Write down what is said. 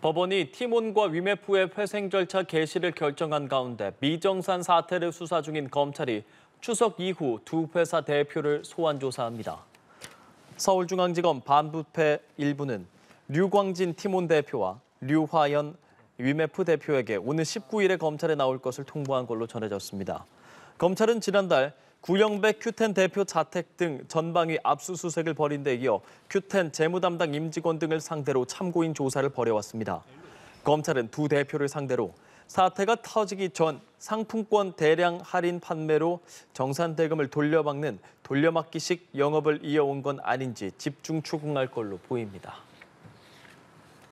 법원이 티몬과 위메프의 회생 절차 개시를 결정한 가운데 미정산 사태를 수사 중인 검찰이 추석 이후 두 회사 대표를 소환 조사합니다. 서울중앙지검 반부패 1부는 류광진 티몬 대표와 류화연 위메프 대표에게 오는 19일에 검찰에 나올 것을 통보한 걸로 전해졌습니다. 검찰은 지난달 구영백 큐텐 대표 자택 등 전방위 압수수색을 벌인 데 이어 큐텐 재무담당 임직원 등을 상대로 참고인 조사를 벌여왔습니다. 검찰은 두 대표를 상대로 사태가 터지기 전 상품권 대량 할인 판매로 정산 대금을 돌려막는 돌려막기식 영업을 이어온 건 아닌지 집중 추궁할 걸로 보입니다.